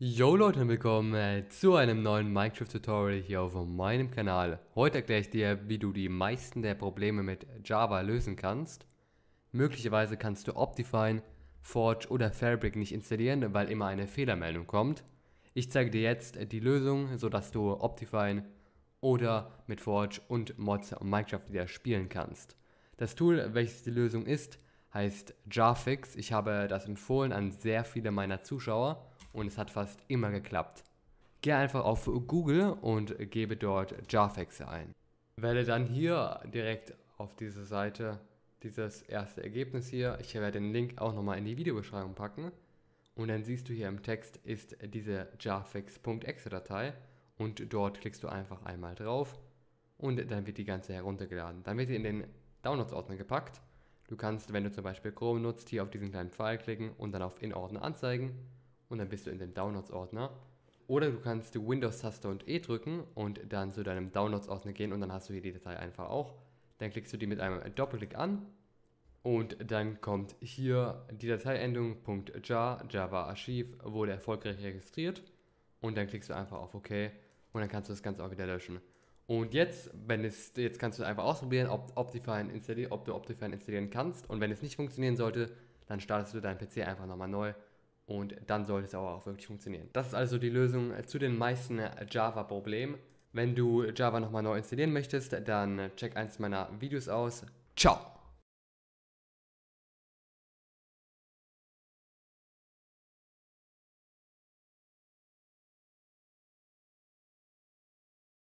Yo Leute willkommen äh, zu einem neuen Minecraft Tutorial hier auf meinem Kanal. Heute erkläre ich dir, wie du die meisten der Probleme mit Java lösen kannst. Möglicherweise kannst du Optifine, Forge oder Fabric nicht installieren, weil immer eine Fehlermeldung kommt. Ich zeige dir jetzt die Lösung, sodass du Optifine oder mit Forge und Mods Minecraft wieder spielen kannst. Das Tool, welches die Lösung ist, heißt Jarfix. Ich habe das empfohlen an sehr viele meiner Zuschauer und es hat fast immer geklappt. Gehe einfach auf Google und gebe dort Jarfex ein. Werde dann hier direkt auf diese Seite dieses erste Ergebnis hier. Ich werde den Link auch nochmal in die Videobeschreibung packen. Und dann siehst du hier im Text ist diese jarfix.exe-Datei und dort klickst du einfach einmal drauf und dann wird die ganze heruntergeladen. Dann wird sie in den Downloads-Ordner gepackt. Du kannst, wenn du zum Beispiel Chrome nutzt, hier auf diesen kleinen Pfeil klicken und dann auf In-Ordner anzeigen und dann bist du in dem Downloads-Ordner. Oder du kannst die Windows-Taste und E drücken und dann zu deinem Downloads-Ordner gehen und dann hast du hier die Datei einfach auch. Dann klickst du die mit einem Doppelklick an und dann kommt hier die Dateiendung .jar, Java Archiv, wurde erfolgreich registriert und dann klickst du einfach auf OK und dann kannst du das Ganze auch wieder löschen. Und jetzt, wenn es, jetzt kannst du einfach ausprobieren, ob, Optifine installier, ob du Optifine installieren kannst. Und wenn es nicht funktionieren sollte, dann startest du deinen PC einfach nochmal neu und dann sollte es auch wirklich funktionieren. Das ist also die Lösung äh, zu den meisten äh, Java-Problemen. Wenn du Java nochmal neu installieren möchtest, dann äh, check eins meiner Videos aus. Ciao!